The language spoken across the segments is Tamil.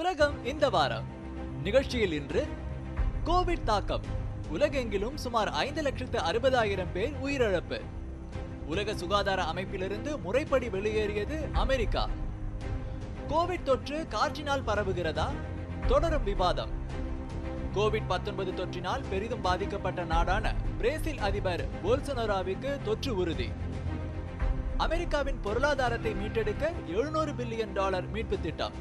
உலகம் இந்த வாரம் நிகழ்ச்சியில் இன்று கோவிட் தாக்கம் உலகெங்கிலும் சுமார் ஐந்து லட்சத்து அறுபதாயிரம் பேர் உயிரிழப்பு உலக சுகாதார அமைப்பிலிருந்து முறைப்படி வெளியேறியது அமெரிக்கா கோவிட் தொற்று காற்றினால் பரவுகிறதா தொடரும் விவாதம் கோவிட் பத்தொன்பது தொற்றினால் பெரிதும் பாதிக்கப்பட்ட நாடான பிரேசில் அதிபர் போல்சனோராவிற்கு தொற்று உறுதி அமெரிக்காவின் பொருளாதாரத்தை மீட்டெடுக்க எழுநூறு பில்லியன் டாலர் மீட்பு திட்டம்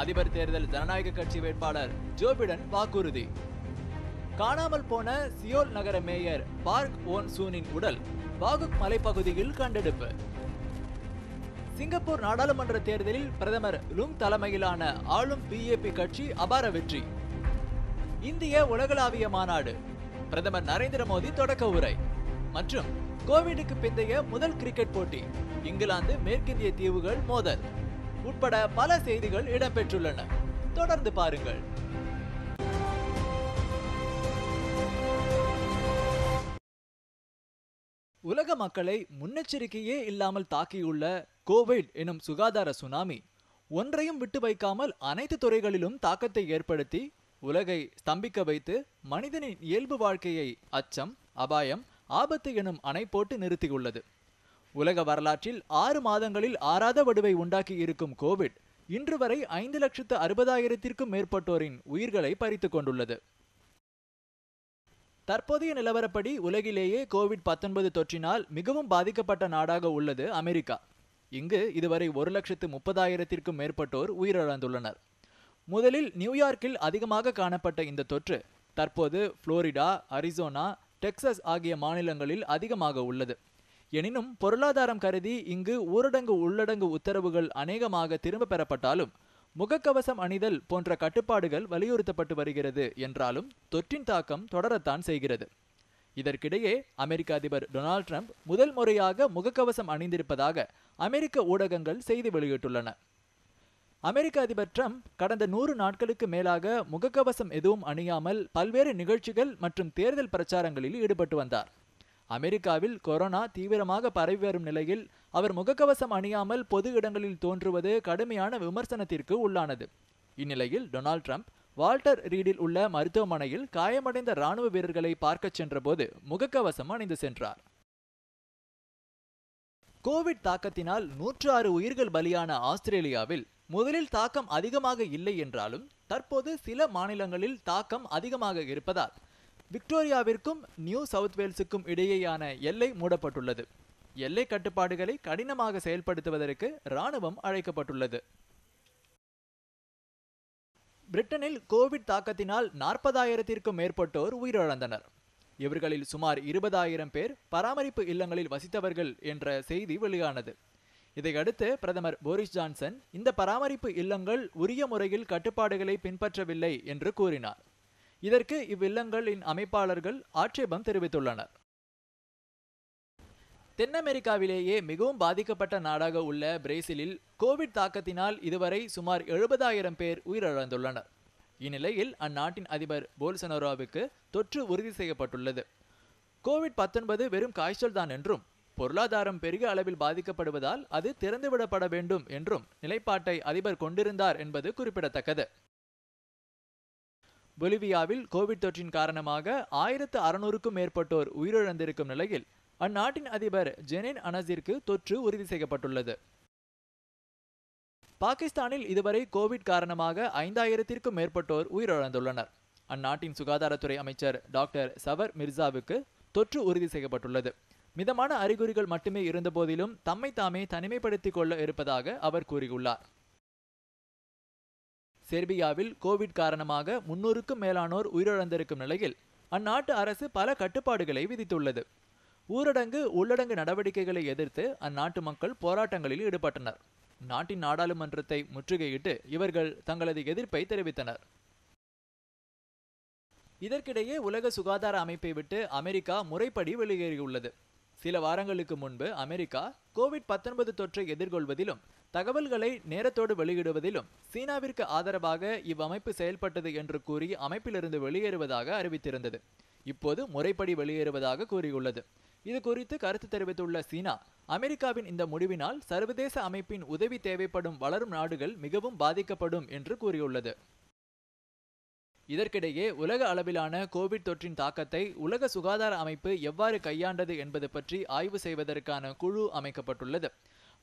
அதிபர் தேர்தல் ஜனநாயக கட்சி வேட்பாளர் ஜோபிடன் வாக்குறுதி காணாமல் போன சியோல் நகர மேயர் பார்க் ஓன் சூனின் உடல் பாகுக் மலைப்பகுதியில் கண்டெடுப்பு சிங்கப்பூர் நாடாளுமன்ற தேர்தலில் பிரதமர் லுங் தலைமையிலான ஆளும் பிஏபி கட்சி அபார வெற்றி இந்திய உலகளாவிய மாநாடு பிரதமர் நரேந்திர மோடி தொடக்க உரை மற்றும் கோவிடுக்கு பிந்தைய முதல் கிரிக்கெட் போட்டி இங்கிலாந்து மேற்கிந்திய தீவுகள் மோதல் உட்பட பல செய்திகள் இடம்பெற்றுள்ளன தொடர்ந்து பாருங்கள் உலக மக்களை முன்னெச்சரிக்கையே இல்லாமல் தாக்கியுள்ள கோவிட் எனும் சுகாதார சுனாமி ஒன்றையும் விட்டு வைக்காமல் அனைத்து துறைகளிலும் தாக்கத்தை ஏற்படுத்தி உலகை ஸ்தம்பிக்க வைத்து மனிதனின் இயல்பு வாழ்க்கையை அச்சம் அபாயம் ஆபத்து எனும் அணை போட்டு நிறுத்தியுள்ளது உலக வரலாற்றில் ஆறு மாதங்களில் ஆறாத வடுவை உண்டாக்கி இருக்கும் கோவிட் இன்று வரை ஐந்து லட்சத்து அறுபதாயிரத்திற்கும் மேற்பட்டோரின் உயிர்களை பறித்து கொண்டுள்ளது தற்போதைய நிலவரப்படி உலகிலேயே கோவிட் பத்தொன்பது தொற்றினால் மிகவும் பாதிக்கப்பட்ட நாடாக உள்ளது அமெரிக்கா இங்கு இதுவரை ஒரு லட்சத்து முப்பதாயிரத்திற்கும் மேற்பட்டோர் உயிரிழந்துள்ளனர் முதலில் நியூயார்க்கில் அதிகமாக காணப்பட்ட இந்த தொற்று தற்போது புளோரிடா அரிசோனா டெக்சஸ் ஆகிய மாநிலங்களில் அதிகமாக உள்ளது எனினும் பொருளாதாரம் கருதி இங்கு ஊரடங்கு உள்ளடங்கு உத்தரவுகள் அநேகமாக திரும்ப பெறப்பட்டாலும் முகக்கவசம் அணிதல் போன்ற கட்டுப்பாடுகள் வலியுறுத்தப்பட்டு வருகிறது என்றாலும் தொற்றின் தாக்கம் தொடரத்தான் செய்கிறது இதற்கிடையே அமெரிக்க அதிபர் டொனால்ட் ட்ரம்ப் முதல் முறையாக முகக்கவசம் அணிந்திருப்பதாக அமெரிக்க ஊடகங்கள் செய்தி வெளியிட்டுள்ளன அமெரிக்க அதிபர் ட்ரம்ப் கடந்த நூறு நாட்களுக்கு மேலாக முகக்கவசம் எதுவும் அணியாமல் பல்வேறு நிகழ்ச்சிகள் மற்றும் தேர்தல் பிரச்சாரங்களில் ஈடுபட்டு வந்தார் அமெரிக்காவில் கொரோனா தீவிரமாக பரவி வரும் நிலையில் அவர் முகக்கவசம் அணியாமல் பொது இடங்களில் தோன்றுவது கடுமையான விமர்சனத்திற்கு உள்ளானது இந்நிலையில் டொனால்ட் ட்ரம்ப் வால்டர் ரீடில் உள்ள மருத்துவமனையில் காயமடைந்த ராணுவ வீரர்களை பார்க்கச் சென்றபோது முகக்கவசம் அணிந்து சென்றார் கோவிட் தாக்கத்தினால் நூற்று ஆறு உயிர்கள் பலியான ஆஸ்திரேலியாவில் முதலில் தாக்கம் அதிகமாக இல்லை என்றாலும் தற்போது சில மாநிலங்களில் தாக்கம் அதிகமாக இருப்பதால் விக்டோரியாவிற்கும் நியூ சவுத் வேல்ஸுக்கும் இடையேயான எல்லை மூடப்பட்டுள்ளது எல்லை கட்டுப்பாடுகளை கடினமாக செயல்படுத்துவதற்கு இராணுவம் அழைக்கப்பட்டுள்ளது பிரிட்டனில் கோவிட் தாக்கத்தினால் நாற்பதாயிரத்திற்கும் மேற்பட்டோர் உயிரிழந்தனர் இவர்களில் சுமார் இருபதாயிரம் பேர் பராமரிப்பு இல்லங்களில் வசித்தவர்கள் என்ற செய்தி வெளியானது இதையடுத்து பிரதமர் போரிஸ் ஜான்சன் இந்த பராமரிப்பு இல்லங்கள் உரிய முறையில் கட்டுப்பாடுகளை பின்பற்றவில்லை என்று கூறினார் இதற்கு இவ்வில்லங்களின் அமைப்பாளர்கள் ஆட்சேபம் தெரிவித்துள்ளனர் தென் அமெரிக்காவிலேயே மிகவும் பாதிக்கப்பட்ட நாடாக உள்ள பிரேசிலில் கோவிட் தாக்கத்தினால் இதுவரை சுமார் எழுபதாயிரம் பேர் உயிரிழந்துள்ளனர் இந்நிலையில் அந்நாட்டின் அதிபர் போல்சனோராவுக்கு தொற்று உறுதி செய்யப்பட்டுள்ளது கோவிட் பத்தொன்பது வெறும் காய்ச்சல் தான் என்றும் பொருளாதாரம் பெரிய அளவில் பாதிக்கப்படுவதால் அது திறந்துவிடப்பட வேண்டும் என்றும் நிலைப்பாட்டை அதிபர் கொண்டிருந்தார் என்பது குறிப்பிடத்தக்கது பொலிவியாவில் கோவிட் தொற்றின் காரணமாக ஆயிரத்து அறுநூறுக்கும் மேற்பட்டோர் உயிரிழந்திருக்கும் நிலையில் அந்நாட்டின் அதிபர் ஜெனின் அனசிற்கு தொற்று உறுதி செய்யப்பட்டுள்ளது பாகிஸ்தானில் இதுவரை கோவிட் காரணமாக ஐந்தாயிரத்திற்கும் மேற்பட்டோர் உயிரிழந்துள்ளனர் அந்நாட்டின் சுகாதாரத்துறை அமைச்சர் டாக்டர் சவர் மிர்சாவுக்கு தொற்று உறுதி செய்யப்பட்டுள்ளது மிதமான அறிகுறிகள் மட்டுமே இருந்தபோதிலும் தம்மை தாமே தனிமைப்படுத்திக் கொள்ள இருப்பதாக அவர் கூறியுள்ளார் செர்பியாவில் கோவிட் காரணமாக முன்னூறுக்கும் மேலானோர் உயிரிழந்திருக்கும் நிலையில் அந்நாட்டு அரசு பல கட்டுப்பாடுகளை விதித்துள்ளது ஊரடங்கு உள்ளடங்கு நடவடிக்கைகளை எதிர்த்து அந்நாட்டு மக்கள் போராட்டங்களில் ஈடுபட்டனர் நாட்டின் நாடாளுமன்றத்தை முற்றுகையிட்டு இவர்கள் தங்களது எதிர்ப்பை தெரிவித்தனர் இதற்கிடையே உலக சுகாதார அமைப்பை விட்டு அமெரிக்கா முறைப்படி வெளியேறியுள்ளது சில வாரங்களுக்கு முன்பு அமெரிக்கா கோவிட் பத்தொன்பது தொற்றை எதிர்கொள்வதிலும் தகவல்களை நேரத்தோடு வெளியிடுவதிலும் சீனாவிற்கு ஆதரவாக இவ்வமைப்பு செயல்பட்டது என்று கூறி அமைப்பிலிருந்து வெளியேறுவதாக அறிவித்திருந்தது இப்போது முறைப்படி வெளியேறுவதாக கூறியுள்ளது இது குறித்து கருத்து தெரிவித்துள்ள சீனா அமெரிக்காவின் இந்த முடிவினால் சர்வதேச அமைப்பின் உதவி தேவைப்படும் வளரும் நாடுகள் மிகவும் பாதிக்கப்படும் என்று கூறியுள்ளது இதற்கிடையே உலக அளவிலான கோவிட் தொற்றின் தாக்கத்தை உலக சுகாதார அமைப்பு எவ்வாறு கையாண்டது என்பது பற்றி ஆய்வு செய்வதற்கான குழு அமைக்கப்பட்டுள்ளது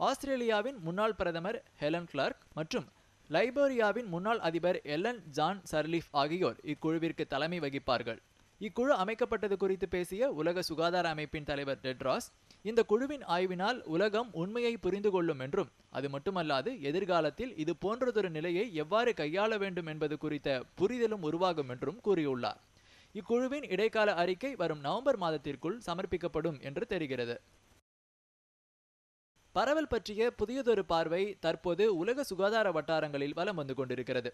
ஆஸ்திரேலியாவின் முன்னாள் பிரதமர் ஹெலன் கிளார்க் மற்றும் லைபேரியாவின் முன்னாள் அதிபர் எல்லன் ஜான் சர்லீஃப் ஆகியோர் இக்குழுவிற்கு தலைமை வகிப்பார்கள் இக்குழு அமைக்கப்பட்டது குறித்து பேசிய உலக சுகாதார அமைப்பின் தலைவர் டெட்ராஸ் இந்த குழுவின் ஆய்வினால் உலகம் உண்மையை புரிந்து கொள்ளும் என்றும் அது மட்டுமல்லாது எதிர்காலத்தில் இது போன்றதொரு நிலையை எவ்வாறு கையாள வேண்டும் என்பது குறித்த புரிதலும் உருவாகும் என்றும் கூறியுள்ளார் இக்குழுவின் இடைக்கால அறிக்கை வரும் நவம்பர் மாதத்திற்குள் சமர்ப்பிக்கப்படும் என்று தெரிகிறது பரவல் பற்றிய புதியதொரு பார்வை தற்போது உலக சுகாதார வட்டாரங்களில் வலம் வந்து கொண்டிருக்கிறது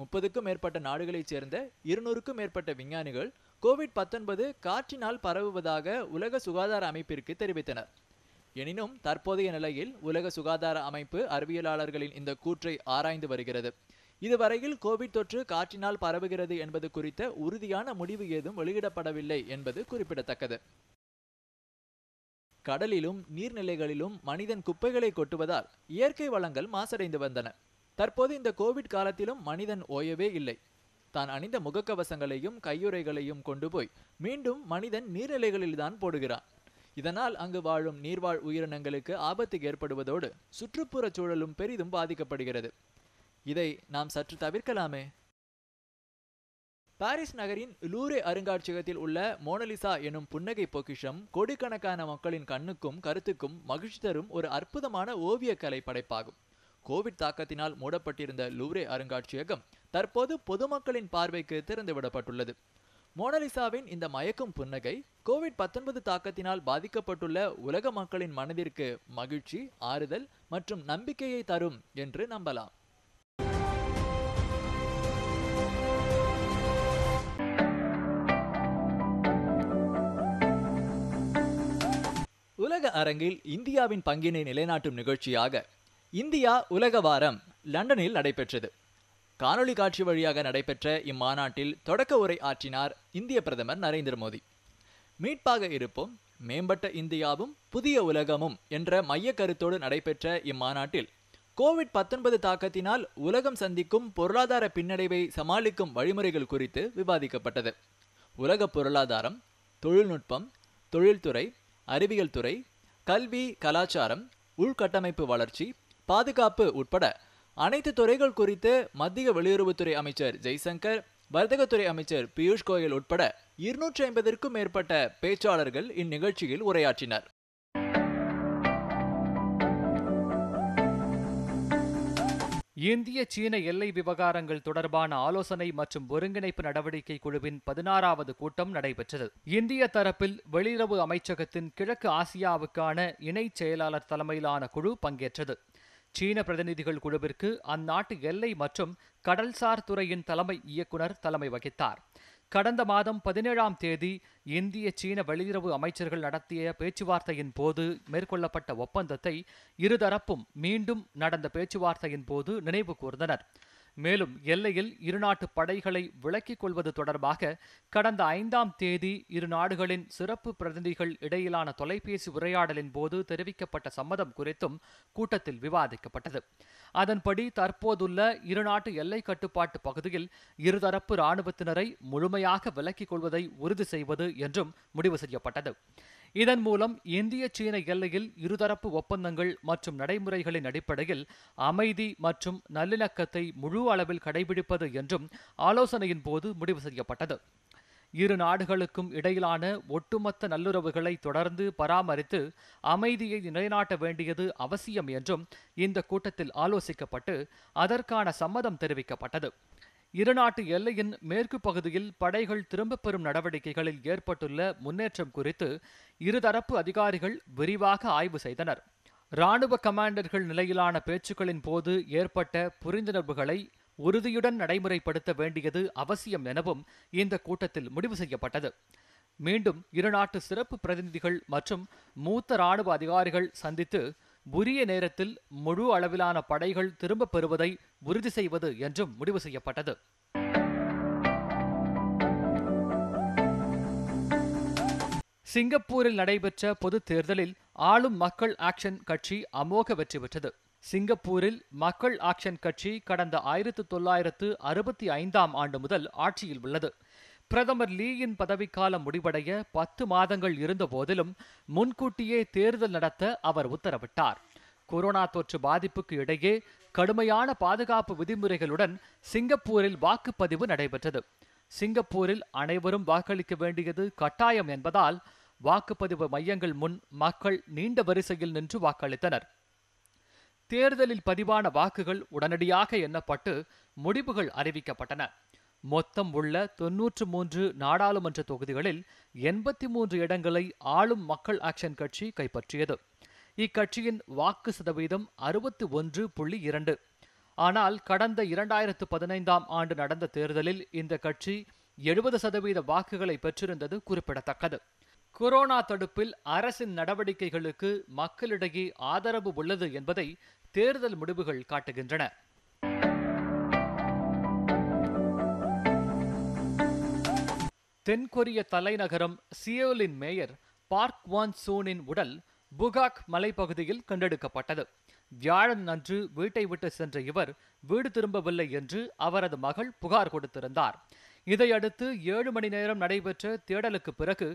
முப்பதுக்கும் மேற்பட்ட நாடுகளைச் சேர்ந்த இருநூறுக்கும் மேற்பட்ட விஞ்ஞானிகள் கோவிட் பத்தொன்பது காற்றினால் பரவுவதாக உலக சுகாதார அமைப்பிற்கு தெரிவித்தனர் எனினும் தற்போதைய நிலையில் உலக சுகாதார அமைப்பு அறிவியலாளர்களின் இந்த கூற்றை ஆராய்ந்து வருகிறது இதுவரையில் கோவிட் தொற்று காற்றினால் பரவுகிறது என்பது குறித்த உறுதியான முடிவு ஏதும் வெளியிடப்படவில்லை என்பது குறிப்பிடத்தக்கது கடலிலும் நீர்நிலைகளிலும் மனிதன் குப்பைகளை கொட்டுவதால் இயற்கை வளங்கள் மாசடைந்து வந்தன தற்போது இந்த கோவிட் காலத்திலும் மனிதன் ஓயவே இல்லை தான் அணிந்த முகக்கவசங்களையும் கையுறைகளையும் கொண்டு போய் மீண்டும் மனிதன் நீரிலைகளில்தான் போடுகிறான் இதனால் அங்கு வாழும் நீர்வாழ் உயிரினங்களுக்கு ஆபத்து ஏற்படுவதோடு சுற்றுப்புறச் சூழலும் பெரிதும் பாதிக்கப்படுகிறது இதை நாம் சற்று தவிர்க்கலாமே பாரிஸ் நகரின் லூரே அருங்காட்சியகத்தில் உள்ள மோனலிசா எனும் புன்னகை பொக்கிஷம் கோடிக்கணக்கான மக்களின் கண்ணுக்கும் கருத்துக்கும் மகிழ்ச்சி தரும் ஒரு அற்புதமான ஓவியக்கலை படைப்பாகும் கோவிட் தாக்கத்தினால் மூடப்பட்டிருந்த லூரே அருங்காட்சியகம் தற்போது பொதுமக்களின் பார்வைக்கு திறந்துவிடப்பட்டுள்ளது மோனலிசாவின் இந்த மயக்கும் புன்னகை கோவிட் பத்தொன்பது தாக்கத்தினால் பாதிக்கப்பட்டுள்ள உலக மக்களின் மனதிற்கு மகிழ்ச்சி ஆறுதல் மற்றும் நம்பிக்கையை தரும் என்று நம்பலாம் உலக அரங்கில் இந்தியாவின் பங்கினை நிலைநாட்டும் நிகழ்ச்சியாக இந்தியா உலக வாரம் லண்டனில் நடைபெற்றது காணொலி காட்சி வழியாக நடைபெற்ற இம்மாநாட்டில் தொடக்க உரை ஆற்றினார் இந்திய பிரதமர் நரேந்திர மோடி மீட்பாக இருப்போம் மேம்பட்ட இந்தியாவும் புதிய உலகமும் என்ற மைய கருத்தோடு நடைபெற்ற இம்மாநாட்டில் கோவிட் பத்தொன்பது தாக்கத்தினால் உலகம் சந்திக்கும் பொருளாதார பின்னடைவை சமாளிக்கும் வழிமுறைகள் குறித்து விவாதிக்கப்பட்டது உலக பொருளாதாரம் தொழில்நுட்பம் தொழில்துறை அறிவியல் துறை கல்வி கலாச்சாரம் உள்கட்டமைப்பு வளர்ச்சி பாதுகாப்பு உட்பட அனைத்து துறைகள் குறித்து மத்திய வெளியுறவுத்துறை அமைச்சர் ஜெய்சங்கர் வர்த்தகத்துறை அமைச்சர் பியூஷ் கோயல் உட்பட இருநூற்றி ஐம்பதற்கும் மேற்பட்ட பேச்சாளர்கள் இந்நிகழ்ச்சியில் உரையாற்றினர் இந்திய சீன எல்லை விவகாரங்கள் தொடர்பான ஆலோசனை மற்றும் ஒருங்கிணைப்பு நடவடிக்கை குழுவின் பதினாறாவது கூட்டம் நடைபெற்றது இந்திய தரப்பில் வெளியுறவு அமைச்சகத்தின் கிழக்கு ஆசியாவுக்கான இணை செயலாளர் தலைமையிலான குழு பங்கேற்றது சீன பிரதிநிதிகள் குழுவிற்கு அந்நாட்டு எல்லை மற்றும் கடல்சார் துறையின் தலைமை இயக்குனர் தலைமை வகித்தார் கடந்த மாதம் பதினேழாம் தேதி இந்திய சீன வெளியுறவு அமைச்சர்கள் நடத்திய பேச்சுவார்த்தையின் போது மேற்கொள்ளப்பட்ட ஒப்பந்தத்தை இருதரப்பும் மீண்டும் நடந்த பேச்சுவார்த்தையின் போது நினைவு கூர்ந்தனர் மேலும் எல்லையில் இருநாட்டு படைகளை விலக்கிக் கொள்வது தொடர்பாக கடந்த ஐந்தாம் தேதி இரு நாடுகளின் சிறப்பு பிரதிநிதிகள் இடையிலான தொலைபேசி உரையாடலின் போது தெரிவிக்கப்பட்ட சம்மதம் குறித்தும் கூட்டத்தில் விவாதிக்கப்பட்டது அதன்படி தற்போதுள்ள இருநாட்டு எல்லை கட்டுப்பாட்டு பகுதியில் இருதரப்பு ராணுவத்தினரை முழுமையாக விலக்கிக் கொள்வதை உறுதி செய்வது என்றும் முடிவு செய்யப்பட்டது இதன் மூலம் இந்திய சீன எல்லையில் இருதரப்பு ஒப்பந்தங்கள் மற்றும் நடைமுறைகளின் அடிப்படையில் அமைதி மற்றும் நல்லிணக்கத்தை முழு அளவில் கடைபிடிப்பது என்றும் ஆலோசனையின் போது முடிவு செய்யப்பட்டது இரு நாடுகளுக்கும் இடையிலான ஒட்டுமொத்த நல்லுறவுகளை தொடர்ந்து பராமரித்து அமைதியை நிலைநாட்ட வேண்டியது அவசியம் என்றும் இந்த கூட்டத்தில் ஆலோசிக்கப்பட்டு அதற்கான சம்மதம் தெரிவிக்கப்பட்டது இருநாட்டு எல்லையின் மேற்கு பகுதியில் படைகள் திரும்பப் பெறும் நடவடிக்கைகளில் ஏற்பட்டுள்ள முன்னேற்றம் குறித்து இருதரப்பு அதிகாரிகள் விரிவாக ஆய்வு செய்தனர் ராணுவ கமாண்டர்கள் நிலையிலான பேச்சுக்களின் போது ஏற்பட்ட புரிந்துணர்வுகளை உறுதியுடன் நடைமுறைப்படுத்த வேண்டியது அவசியம் எனவும் இந்த கூட்டத்தில் முடிவு செய்யப்பட்டது மீண்டும் இருநாட்டு சிறப்பு பிரதிநிதிகள் மற்றும் மூத்த ராணுவ அதிகாரிகள் சந்தித்து உரிய நேரத்தில் முழு அளவிலான படைகள் திரும்பப் பெறுவதை உறுதி செய்வது என்றும் முடிவு செய்யப்பட்டது சிங்கப்பூரில் நடைபெற்ற பொது தேர்தலில் ஆளும் மக்கள் ஆக்ஷன் கட்சி அமோக வெற்றி பெற்றது சிங்கப்பூரில் மக்கள் ஆக்ஷன் கட்சி கடந்த ஆயிரத்து தொள்ளாயிரத்து அறுபத்தி ஐந்தாம் ஆண்டு முதல் ஆட்சியில் உள்ளது பிரதமர் லீயின் பதவிக்காலம் முடிவடைய பத்து மாதங்கள் இருந்த போதிலும் முன்கூட்டியே தேர்தல் நடத்த அவர் உத்தரவிட்டார் கொரோனா தொற்று பாதிப்புக்கு இடையே கடுமையான பாதுகாப்பு விதிமுறைகளுடன் சிங்கப்பூரில் வாக்குப்பதிவு நடைபெற்றது சிங்கப்பூரில் அனைவரும் வாக்களிக்க வேண்டியது கட்டாயம் என்பதால் வாக்குப்பதிவு மையங்கள் முன் மக்கள் நீண்ட வரிசையில் நின்று வாக்களித்தனர் தேர்தலில் பதிவான வாக்குகள் உடனடியாக எண்ணப்பட்டு முடிவுகள் அறிவிக்கப்பட்டன மொத்தம் உள்ள தொன்னூற்று மூன்று நாடாளுமன்ற தொகுதிகளில் எண்பத்தி மூன்று இடங்களை ஆளும் மக்கள் ஆக்ஷன் கட்சி கைப்பற்றியது இக்கட்சியின் வாக்கு சதவீதம் அறுபத்தி ஒன்று புள்ளி இரண்டு ஆனால் கடந்த இரண்டாயிரத்து பதினைந்தாம் ஆண்டு நடந்த தேர்தலில் இந்த கட்சி எழுபது சதவீத வாக்குகளை பெற்றிருந்தது குறிப்பிடத்தக்கது கொரோனா தடுப்பில் அரசின் நடவடிக்கைகளுக்கு மக்களிடையே ஆதரவு உள்ளது என்பதை தேர்தல் முடிவுகள் காட்டுகின்றன தென்கொரிய தலைநகரம் சியோலின் மேயர் பார்க் வான் சூனின் உடல் புகாக் மலைப்பகுதியில் கண்டெடுக்கப்பட்டது வியாழன் அன்று வீட்டை விட்டு சென்ற இவர் வீடு திரும்பவில்லை என்று அவரது மகள் புகார் கொடுத்திருந்தார் இதையடுத்து ஏழு மணி நேரம் நடைபெற்ற தேடலுக்கு பிறகு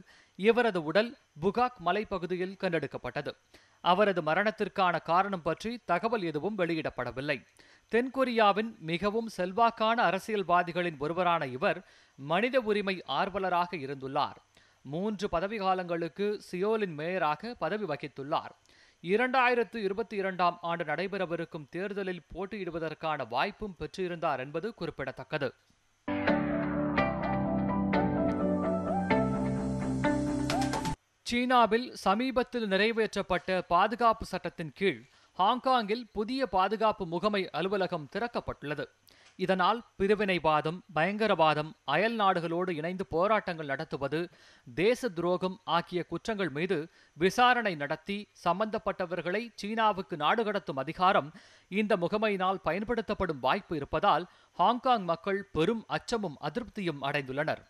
இவரது உடல் புகாக் மலைப்பகுதியில் கண்டெடுக்கப்பட்டது அவரது மரணத்திற்கான காரணம் பற்றி தகவல் எதுவும் வெளியிடப்படவில்லை தென்கொரியாவின் மிகவும் செல்வாக்கான அரசியல்வாதிகளின் ஒருவரான இவர் மனித உரிமை ஆர்வலராக இருந்துள்ளார் மூன்று பதவி காலங்களுக்கு சியோலின் மேயராக பதவி வகித்துள்ளார் இரண்டாயிரத்து இருபத்தி இரண்டாம் ஆண்டு நடைபெறவிருக்கும் தேர்தலில் போட்டியிடுவதற்கான வாய்ப்பும் பெற்றிருந்தார் என்பது குறிப்பிடத்தக்கது சீனாவில் சமீபத்தில் நிறைவேற்றப்பட்ட பாதுகாப்பு சட்டத்தின் கீழ் ஹாங்காங்கில் புதிய பாதுகாப்பு முகமை அலுவலகம் திறக்கப்பட்டுள்ளது இதனால் பிரிவினைவாதம் பயங்கரவாதம் அயல் நாடுகளோடு இணைந்து போராட்டங்கள் நடத்துவது தேச துரோகம் ஆகிய குற்றங்கள் மீது விசாரணை நடத்தி சம்பந்தப்பட்டவர்களை சீனாவுக்கு நாடு கடத்தும் அதிகாரம் இந்த முகமையினால் பயன்படுத்தப்படும் வாய்ப்பு இருப்பதால் ஹாங்காங் மக்கள் பெரும் அச்சமும் அதிருப்தியும் அடைந்துள்ளனர்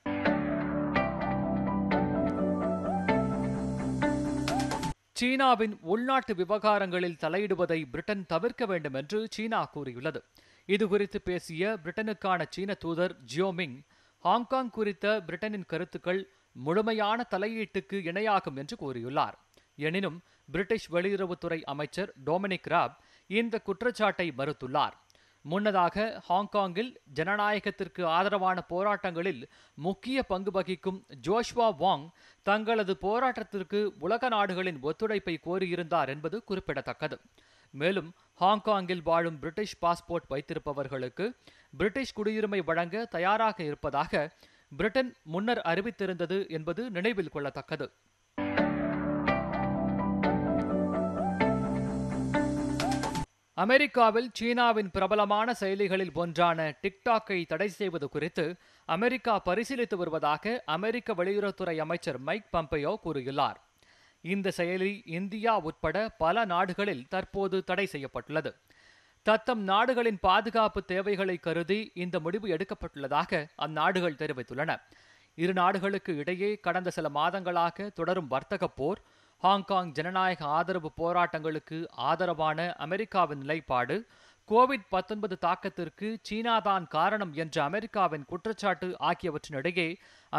சீனாவின் உள்நாட்டு விவகாரங்களில் தலையிடுவதை பிரிட்டன் தவிர்க்க வேண்டும் என்று சீனா கூறியுள்ளது இதுகுறித்து பேசிய பிரிட்டனுக்கான சீன தூதர் ஜியோமிங் ஹாங்காங் குறித்த பிரிட்டனின் கருத்துக்கள் முழுமையான தலையீட்டுக்கு இணையாகும் என்று கூறியுள்ளார் எனினும் பிரிட்டிஷ் வெளியுறவுத்துறை அமைச்சர் டொமினிக் ராப் இந்த குற்றச்சாட்டை மறுத்துள்ளார் முன்னதாக ஹாங்காங்கில் ஜனநாயகத்திற்கு ஆதரவான போராட்டங்களில் முக்கிய பங்கு வகிக்கும் ஜோஷ்வா வாங் தங்களது போராட்டத்திற்கு உலக நாடுகளின் ஒத்துழைப்பை கோரியிருந்தார் என்பது குறிப்பிடத்தக்கது மேலும் ஹாங்காங்கில் வாழும் பிரிட்டிஷ் பாஸ்போர்ட் வைத்திருப்பவர்களுக்கு பிரிட்டிஷ் குடியுரிமை வழங்க தயாராக இருப்பதாக பிரிட்டன் முன்னர் அறிவித்திருந்தது என்பது நினைவில் கொள்ளத்தக்கது அமெரிக்காவில் சீனாவின் பிரபலமான செயலிகளில் ஒன்றான டிக்டாக்கை தடை செய்வது குறித்து அமெரிக்கா பரிசீலித்து வருவதாக அமெரிக்க வெளியுறவுத்துறை அமைச்சர் மைக் பம்பையோ கூறியுள்ளார் இந்த செயலி இந்தியா உட்பட பல நாடுகளில் தற்போது தடை செய்யப்பட்டுள்ளது தத்தம் நாடுகளின் பாதுகாப்பு தேவைகளை கருதி இந்த முடிவு எடுக்கப்பட்டுள்ளதாக அந்நாடுகள் தெரிவித்துள்ளன இரு நாடுகளுக்கு இடையே கடந்த சில மாதங்களாக தொடரும் வர்த்தக போர் ஹாங்காங் ஜனநாயக ஆதரவு போராட்டங்களுக்கு ஆதரவான அமெரிக்காவின் நிலைப்பாடு கோவிட் பத்தொன்பது தாக்கத்திற்கு சீனாதான் காரணம் என்ற அமெரிக்காவின் குற்றச்சாட்டு ஆகியவற்றினிடையே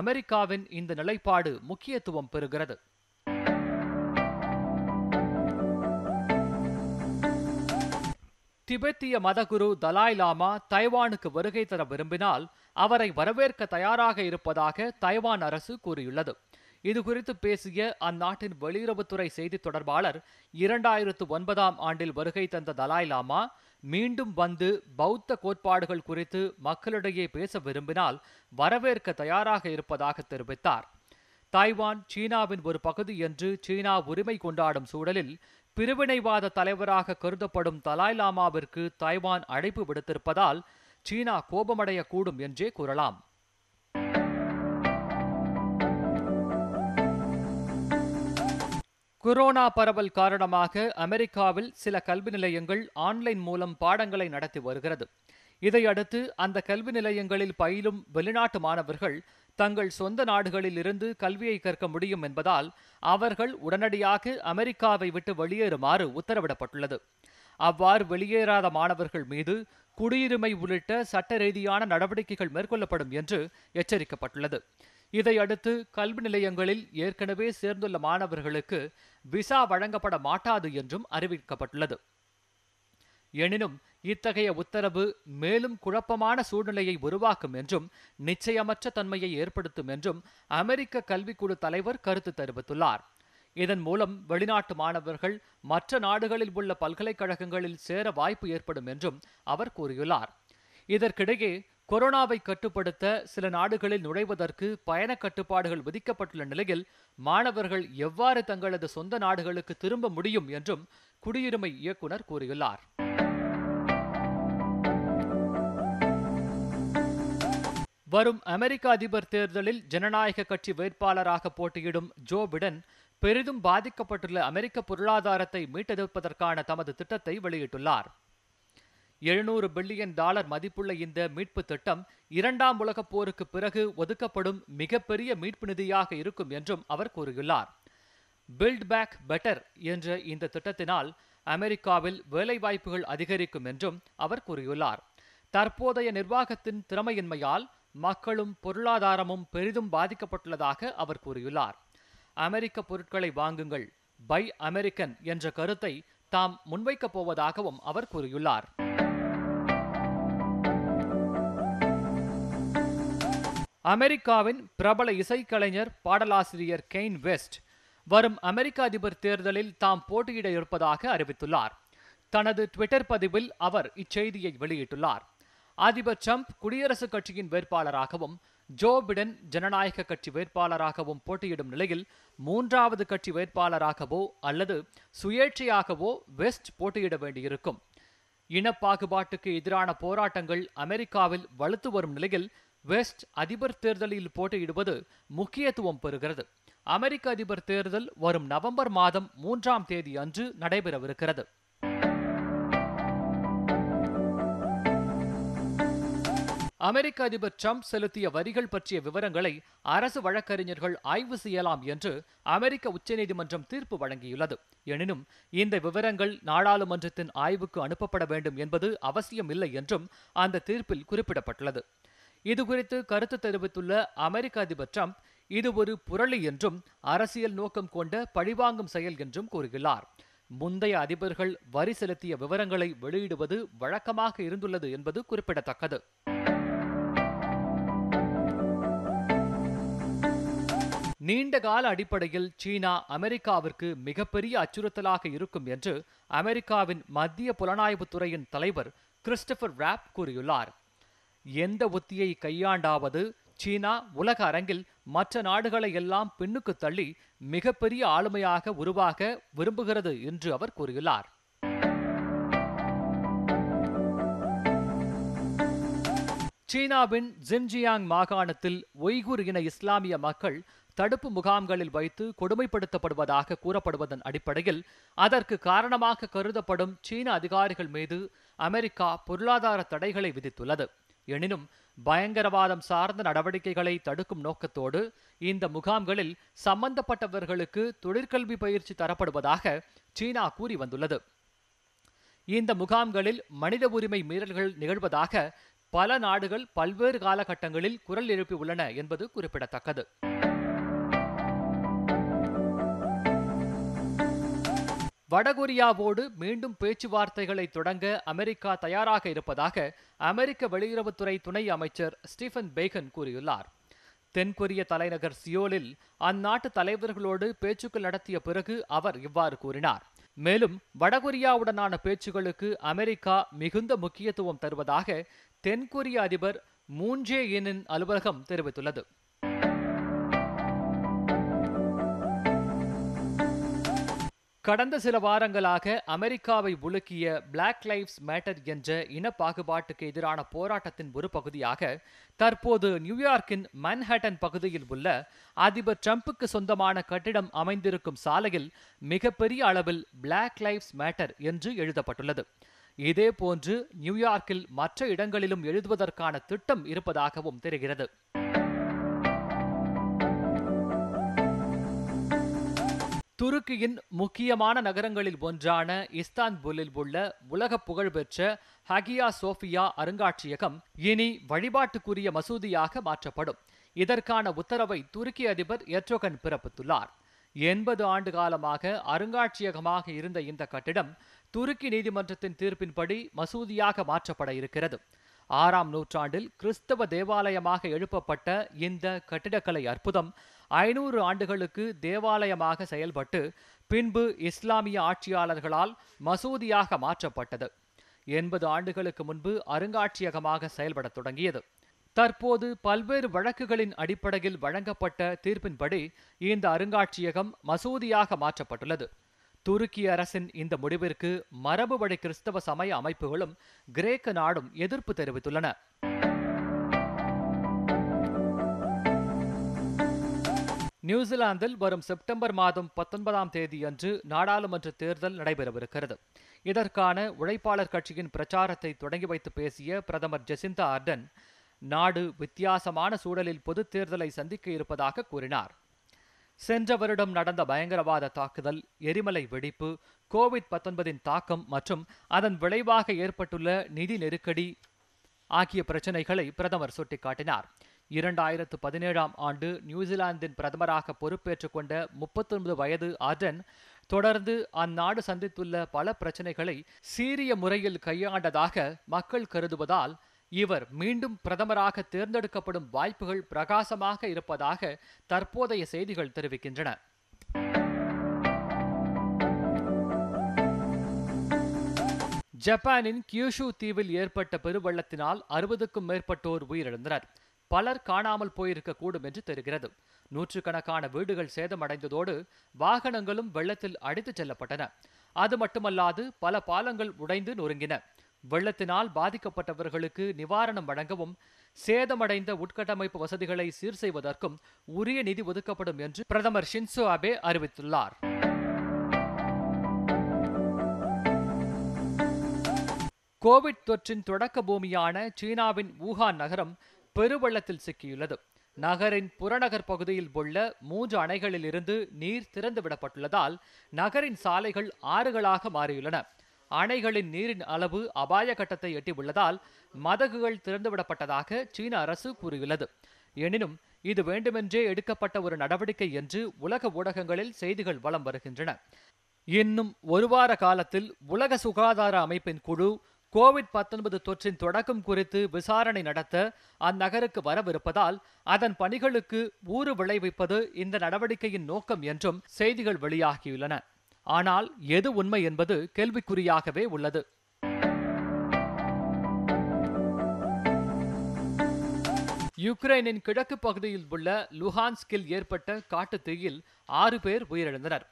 அமெரிக்காவின் இந்த நிலைப்பாடு முக்கியத்துவம் பெறுகிறது திபெத்திய மதகுரு தலாய் லாமா தைவானுக்கு வருகை தர விரும்பினால் அவரை வரவேற்க தயாராக இருப்பதாக தைவான் அரசு கூறியுள்ளது இதுகுறித்து பேசிய அந்நாட்டின் வெளியுறவுத்துறை செய்தி தொடர்பாளர் இரண்டாயிரத்து ஒன்பதாம் ஆண்டில் வருகை தந்த தலாய் லாமா மீண்டும் வந்து பௌத்த கோட்பாடுகள் குறித்து மக்களிடையே பேச விரும்பினால் வரவேற்க தயாராக இருப்பதாக தெரிவித்தார் தாய்வான் சீனாவின் ஒரு பகுதி என்று சீனா உரிமை கொண்டாடும் சூழலில் பிரிவினைவாத தலைவராக கருதப்படும் தலாய் லாமாவிற்கு தாய்வான் அழைப்பு விடுத்திருப்பதால் சீனா கோபமடையக்கூடும் என்றே கூறலாம் கொரோனா பரவல் காரணமாக அமெரிக்காவில் சில கல்வி நிலையங்கள் ஆன்லைன் மூலம் பாடங்களை நடத்தி வருகிறது இதையடுத்து அந்த கல்வி நிலையங்களில் பயிலும் வெளிநாட்டு மாணவர்கள் தங்கள் சொந்த நாடுகளில் இருந்து கல்வியை கற்க முடியும் என்பதால் அவர்கள் உடனடியாக அமெரிக்காவை விட்டு வெளியேறுமாறு உத்தரவிடப்பட்டுள்ளது அவ்வாறு வெளியேறாத மாணவர்கள் மீது குடியுரிமை உள்ளிட்ட சட்ட ரீதியான நடவடிக்கைகள் மேற்கொள்ளப்படும் என்று எச்சரிக்கப்பட்டுள்ளது இதையடுத்து கல்வி நிலையங்களில் ஏற்கனவே சேர்ந்துள்ள மாணவர்களுக்கு விசா வழங்கப்பட மாட்டாது என்றும் அறிவிக்கப்பட்டுள்ளது எனினும் இத்தகைய உத்தரவு மேலும் குழப்பமான சூழ்நிலையை உருவாக்கும் என்றும் நிச்சயமற்ற தன்மையை ஏற்படுத்தும் என்றும் அமெரிக்க கல்விக்குழு தலைவர் கருத்து தெரிவித்துள்ளார் இதன் மூலம் வெளிநாட்டு மாணவர்கள் மற்ற நாடுகளில் உள்ள பல்கலைக்கழகங்களில் சேர வாய்ப்பு ஏற்படும் என்றும் அவர் கூறியுள்ளார் இதற்கிடையே கொரோனாவை கட்டுப்படுத்த சில நாடுகளில் நுழைவதற்கு பயணக் கட்டுப்பாடுகள் விதிக்கப்பட்டுள்ள நிலையில் மாணவர்கள் எவ்வாறு தங்களது சொந்த நாடுகளுக்கு திரும்ப முடியும் என்றும் குடியுரிமை இயக்குனர் கூறியுள்ளார் வரும் அமெரிக்க அதிபர் தேர்தலில் ஜனநாயக கட்சி வேட்பாளராக போட்டியிடும் ஜோ பிடன் பெரிதும் பாதிக்கப்பட்டுள்ள அமெரிக்க பொருளாதாரத்தை மீட்டெடுப்பதற்கான தமது திட்டத்தை வெளியிட்டுள்ளார் எழுநூறு பில்லியன் டாலர் மதிப்புள்ள இந்த மீட்பு திட்டம் இரண்டாம் உலகப் போருக்கு பிறகு ஒதுக்கப்படும் மிகப்பெரிய மீட்பு நிதியாக இருக்கும் என்றும் அவர் கூறியுள்ளார் பில்ட் பேக் பெட்டர் என்ற இந்த திட்டத்தினால் அமெரிக்காவில் வேலைவாய்ப்புகள் அதிகரிக்கும் என்றும் அவர் கூறியுள்ளார் தற்போதைய நிர்வாகத்தின் திறமையின்மையால் மக்களும் பொருளாதாரமும் பெரிதும் பாதிக்கப்பட்டுள்ளதாக அவர் கூறியுள்ளார் அமெரிக்க பொருட்களை வாங்குங்கள் பை அமெரிக்கன் என்ற கருத்தை தாம் முன்வைக்கப் போவதாகவும் அவர் கூறியுள்ளார் அமெரிக்காவின் பிரபல இசைக்கலைஞர் பாடலாசிரியர் கெய்ன் வெஸ்ட் வரும் அமெரிக்க அதிபர் தேர்தலில் தாம் போட்டியிட இருப்பதாக அறிவித்துள்ளார் தனது ட்விட்டர் பதிவில் அவர் இச்செய்தியை வெளியிட்டுள்ளார் அதிபர் ட்ரம்ப் குடியரசுக் கட்சியின் வேட்பாளராகவும் ஜோ பிடன் ஜனநாயக கட்சி வேட்பாளராகவும் போட்டியிடும் நிலையில் மூன்றாவது கட்சி வேட்பாளராகவோ அல்லது சுயேட்சையாகவோ வெஸ்ட் போட்டியிட வேண்டியிருக்கும் இனப்பாகுபாட்டுக்கு எதிரான போராட்டங்கள் அமெரிக்காவில் வலுத்து வரும் நிலையில் வெஸ்ட் அதிபர் தேர்தலில் போட்டியிடுவது முக்கியத்துவம் பெறுகிறது அமெரிக்க அதிபர் தேர்தல் வரும் நவம்பர் மாதம் மூன்றாம் தேதி அன்று நடைபெறவிருக்கிறது அமெரிக்க அதிபர் ட்ரம்ப் செலுத்திய வரிகள் பற்றிய விவரங்களை அரசு வழக்கறிஞர்கள் ஆய்வு செய்யலாம் என்று அமெரிக்க உச்சநீதிமன்றம் தீர்ப்பு வழங்கியுள்ளது எனினும் இந்த விவரங்கள் நாடாளுமன்றத்தின் ஆய்வுக்கு அனுப்பப்பட வேண்டும் என்பது அவசியம் இல்லை என்றும் அந்த தீர்ப்பில் குறிப்பிடப்பட்டுள்ளது இதுகுறித்து கருத்து தெரிவித்துள்ள அமெரிக்க அதிபர் டிரம்ப் இது ஒரு புரளி என்றும் அரசியல் நோக்கம் கொண்ட பழிவாங்கும் செயல் என்றும் கூறுகிறார் முந்தைய அதிபர்கள் வரி செலுத்திய விவரங்களை வெளியிடுவது வழக்கமாக இருந்துள்ளது என்பது குறிப்பிடத்தக்கது நீண்டகால அடிப்படையில் சீனா அமெரிக்காவிற்கு மிகப்பெரிய அச்சுறுத்தலாக இருக்கும் என்று அமெரிக்காவின் மத்திய புலனாய்வுத்துறையின் துறையின் தலைவர் கிறிஸ்டபர் ராப் கூறியுள்ளார் எந்த உத்தியை கையாண்டாவது சீனா உலக அரங்கில் மற்ற நாடுகளை எல்லாம் பின்னுக்கு தள்ளி மிகப்பெரிய ஆளுமையாக உருவாக விரும்புகிறது என்று அவர் கூறியுள்ளார் சீனாவின் ஜின்ஜியாங் மாகாணத்தில் ஒய்குர் இன இஸ்லாமிய மக்கள் தடுப்பு முகாம்களில் வைத்து கொடுமைப்படுத்தப்படுவதாக கூறப்படுவதன் அடிப்படையில் அதற்கு காரணமாக கருதப்படும் சீன அதிகாரிகள் மீது அமெரிக்கா பொருளாதார தடைகளை விதித்துள்ளது எனினும் பயங்கரவாதம் சார்ந்த நடவடிக்கைகளை தடுக்கும் நோக்கத்தோடு இந்த முகாம்களில் சம்பந்தப்பட்டவர்களுக்கு தொழிற்கல்வி பயிற்சி தரப்படுவதாக சீனா கூறி வந்துள்ளது இந்த முகாம்களில் மனித உரிமை மீறல்கள் நிகழ்வதாக பல நாடுகள் பல்வேறு காலகட்டங்களில் குரல் எழுப்பி உள்ளன என்பது குறிப்பிடத்தக்கது வடகொரியாவோடு மீண்டும் பேச்சுவார்த்தைகளை தொடங்க அமெரிக்கா தயாராக இருப்பதாக அமெரிக்க வெளியுறவுத்துறை துணை அமைச்சர் ஸ்டீஃபன் பேகன் கூறியுள்ளார் தென்கொரிய தலைநகர் சியோலில் அந்நாட்டு தலைவர்களோடு பேச்சுக்கள் நடத்திய பிறகு அவர் இவ்வாறு கூறினார் மேலும் வடகொரியாவுடனான பேச்சுகளுக்கு அமெரிக்கா மிகுந்த முக்கியத்துவம் தருவதாக தென்கொரிய அதிபர் மூன்ஜே இனின் அலுவலகம் தெரிவித்துள்ளது கடந்த சில வாரங்களாக அமெரிக்காவை உலுக்கிய பிளாக் லைஃப்ஸ் மேட்டர் என்ற இன பாகுபாட்டுக்கு எதிரான போராட்டத்தின் ஒரு பகுதியாக தற்போது நியூயார்க்கின் மன்ஹட்டன் பகுதியில் உள்ள அதிபர் டிரம்புக்கு சொந்தமான கட்டிடம் அமைந்திருக்கும் சாலையில் மிகப்பெரிய அளவில் பிளாக் லைஃப்ஸ் மேட்டர் என்று எழுதப்பட்டுள்ளது இதே போன்று நியூயார்க்கில் மற்ற இடங்களிலும் எழுதுவதற்கான திட்டம் இருப்பதாகவும் தெரிகிறது துருக்கியின் முக்கியமான நகரங்களில் ஒன்றான இஸ்தான்புல்லில் உள்ள உலக புகழ்பெற்ற ஹகியா சோஃபியா அருங்காட்சியகம் இனி வழிபாட்டுக்குரிய மசூதியாக மாற்றப்படும் இதற்கான உத்தரவை துருக்கி அதிபர் எர்டோகன் பிறப்பித்துள்ளார் எண்பது ஆண்டு காலமாக அருங்காட்சியகமாக இருந்த இந்த கட்டிடம் துருக்கி நீதிமன்றத்தின் தீர்ப்பின்படி மசூதியாக மாற்றப்பட இருக்கிறது ஆறாம் நூற்றாண்டில் கிறிஸ்தவ தேவாலயமாக எழுப்பப்பட்ட இந்த கட்டிடக்கலை அற்புதம் ஐநூறு ஆண்டுகளுக்கு தேவாலயமாக செயல்பட்டு பின்பு இஸ்லாமிய ஆட்சியாளர்களால் மசூதியாக மாற்றப்பட்டது எண்பது ஆண்டுகளுக்கு முன்பு அருங்காட்சியகமாக செயல்படத் தொடங்கியது தற்போது பல்வேறு வழக்குகளின் அடிப்படையில் வழங்கப்பட்ட தீர்ப்பின்படி இந்த அருங்காட்சியகம் மசூதியாக மாற்றப்பட்டுள்ளது துருக்கி அரசின் இந்த முடிவிற்கு மரபுவழி கிறிஸ்தவ சமய அமைப்புகளும் கிரேக்க நாடும் எதிர்ப்பு தெரிவித்துள்ளன நியூசிலாந்தில் வரும் செப்டம்பர் மாதம் பத்தொன்பதாம் தேதி அன்று நாடாளுமன்ற தேர்தல் நடைபெறவிருக்கிறது இதற்கான உழைப்பாளர் கட்சியின் பிரச்சாரத்தை தொடங்கி வைத்து பேசிய பிரதமர் ஜெசிந்தா அர்டன் நாடு வித்தியாசமான சூழலில் பொது தேர்தலை சந்திக்க இருப்பதாக கூறினார் சென்ற வருடம் நடந்த பயங்கரவாத தாக்குதல் எரிமலை வெடிப்பு கோவிட் பத்தொன்பதின் தாக்கம் மற்றும் அதன் விளைவாக ஏற்பட்டுள்ள நிதி நெருக்கடி ஆகிய பிரச்சினைகளை பிரதமர் சுட்டிக்காட்டினார் இரண்டாயிரத்து பதினேழாம் ஆண்டு நியூசிலாந்தின் பிரதமராக பொறுப்பேற்றுக் கொண்ட முப்பத்தொன்பது வயது ஆர்டன் தொடர்ந்து அந்நாடு சந்தித்துள்ள பல பிரச்சினைகளை சீரிய முறையில் கையாண்டதாக மக்கள் கருதுவதால் இவர் மீண்டும் பிரதமராக தேர்ந்தெடுக்கப்படும் வாய்ப்புகள் பிரகாசமாக இருப்பதாக தற்போதைய செய்திகள் தெரிவிக்கின்றன ஜப்பானின் கியூஷு தீவில் ஏற்பட்ட பெருவள்ளத்தினால் அறுபதுக்கும் மேற்பட்டோர் உயிரிழந்தனர் பலர் காணாமல் போயிருக்கக்கூடும் என்று தெரிகிறது நூற்றுக்கணக்கான வீடுகள் சேதமடைந்ததோடு வாகனங்களும் வெள்ளத்தில் அடித்துச் செல்லப்பட்டன அது மட்டுமல்லாது பல பாலங்கள் உடைந்து நொறுங்கின வெள்ளத்தினால் பாதிக்கப்பட்டவர்களுக்கு நிவாரணம் வழங்கவும் சேதமடைந்த உட்கட்டமைப்பு வசதிகளை சீர் செய்வதற்கும் உரிய நிதி ஒதுக்கப்படும் என்று பிரதமர் ஷின்சோ அபே அறிவித்துள்ளார் கோவிட் தொற்றின் தொடக்க பூமியான சீனாவின் வூஹான் நகரம் பெருவள்ளத்தில் சிக்கியுள்ளது நகரின் புறநகர் பகுதியில் உள்ள மூன்று அணைகளில் இருந்து நீர் திறந்து விடப்பட்டுள்ளதால் நகரின் சாலைகள் ஆறுகளாக மாறியுள்ளன அணைகளின் நீரின் அளவு அபாய கட்டத்தை எட்டியுள்ளதால் மதகுகள் திறந்துவிடப்பட்டதாக சீன அரசு கூறியுள்ளது எனினும் இது வேண்டுமென்றே எடுக்கப்பட்ட ஒரு நடவடிக்கை என்று உலக ஊடகங்களில் செய்திகள் வலம் வருகின்றன இன்னும் ஒரு வார காலத்தில் உலக சுகாதார அமைப்பின் குழு கோவிட் பத்தொன்பது தொற்றின் தொடக்கம் குறித்து விசாரணை நடத்த அந்நகருக்கு வரவிருப்பதால் அதன் பணிகளுக்கு ஊறு விளைவிப்பது இந்த நடவடிக்கையின் நோக்கம் என்றும் செய்திகள் வெளியாகியுள்ளன ஆனால் எது உண்மை என்பது கேள்விக்குறியாகவே உள்ளது யுக்ரைனின் கிழக்கு பகுதியில் உள்ள லுஹான்ஸ்கில் ஏற்பட்ட காட்டுத்தீயில் ஆறு பேர் உயிரிழந்தனர்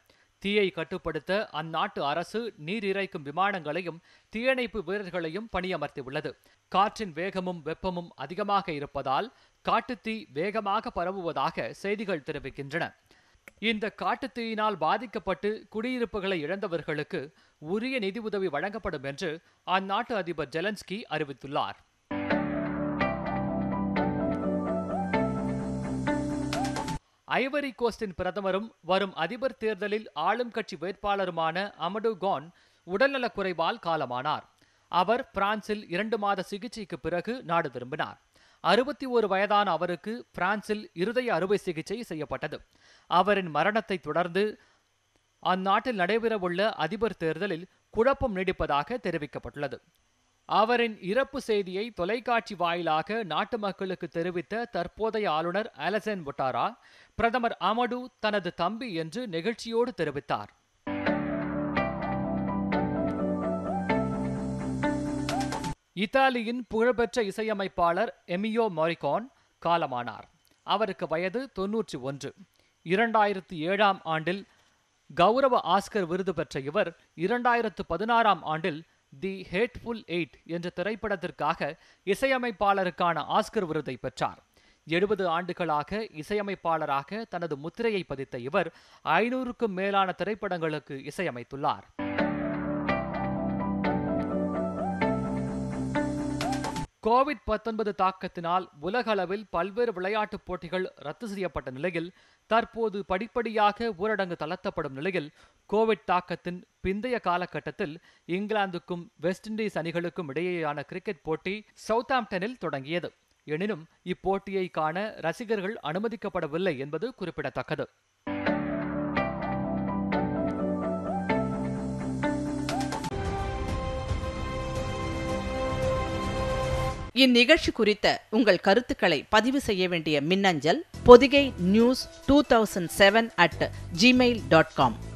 தீயை கட்டுப்படுத்த அந்நாட்டு அரசு நீர் இறைக்கும் விமானங்களையும் தீயணைப்பு வீரர்களையும் பணியமர்த்தியுள்ளது காற்றின் வேகமும் வெப்பமும் அதிகமாக இருப்பதால் காட்டுத்தீ வேகமாக பரவுவதாக செய்திகள் தெரிவிக்கின்றன இந்த காட்டுத்தீயினால் பாதிக்கப்பட்டு குடியிருப்புகளை இழந்தவர்களுக்கு உரிய நிதி உதவி வழங்கப்படும் என்று அந்நாட்டு அதிபர் ஜெலன்ஸ்கி அறிவித்துள்ளார் ஐவரி கோஸ்டின் பிரதமரும் வரும் அதிபர் தேர்தலில் ஆளும் கட்சி வேட்பாளருமான அமடு உடல்நலக் குறைவால் காலமானார் அவர் பிரான்சில் இரண்டு மாத சிகிச்சைக்கு பிறகு நாடு திரும்பினார் அறுபத்தி ஒரு வயதான அவருக்கு பிரான்சில் இருதய அறுவை சிகிச்சை செய்யப்பட்டது அவரின் மரணத்தை தொடர்ந்து அந்நாட்டில் நடைபெறவுள்ள அதிபர் தேர்தலில் குழப்பம் நீடிப்பதாக தெரிவிக்கப்பட்டுள்ளது அவரின் இறப்பு செய்தியை தொலைக்காட்சி வாயிலாக நாட்டு மக்களுக்கு தெரிவித்த தற்போதைய ஆளுநர் அலசன் ஒட்டாரா பிரதமர் அமடு தனது தம்பி என்று நெகிழ்ச்சியோடு தெரிவித்தார் இத்தாலியின் புகழ்பெற்ற இசையமைப்பாளர் எமியோ மொரிகான் காலமானார் அவருக்கு வயது தொன்னூற்றி ஒன்று இரண்டாயிரத்தி ஏழாம் ஆண்டில் கௌரவ ஆஸ்கர் விருது பெற்ற இவர் இரண்டாயிரத்து பதினாறாம் ஆண்டில் தி ஹேட்ஃபுல் எயிட் என்ற திரைப்படத்திற்காக இசையமைப்பாளருக்கான ஆஸ்கர் விருதை பெற்றார் எழுபது ஆண்டுகளாக இசையமைப்பாளராக தனது முத்திரையை பதித்த இவர் ஐநூறுக்கும் மேலான திரைப்படங்களுக்கு இசையமைத்துள்ளார் கோவிட் பத்தொன்பது தாக்கத்தினால் உலகளவில் பல்வேறு விளையாட்டுப் போட்டிகள் ரத்து செய்யப்பட்ட நிலையில் தற்போது படிப்படியாக ஊரடங்கு தளர்த்தப்படும் நிலையில் கோவிட் தாக்கத்தின் பிந்தைய காலகட்டத்தில் இங்கிலாந்துக்கும் வெஸ்ட் இண்டீஸ் அணிகளுக்கும் இடையேயான கிரிக்கெட் போட்டி சவுத்தாம்டனில் தொடங்கியது எனினும் இப்போட்டியை காண ரசிகர்கள் அனுமதிக்கப்படவில்லை என்பது குறிப்பிடத்தக்கது இந்நிகழ்ச்சி குறித்த உங்கள் கருத்துக்களை பதிவு செய்ய வேண்டிய மின்னஞ்சல் Podhigai news two thousand seven at Gmail dot com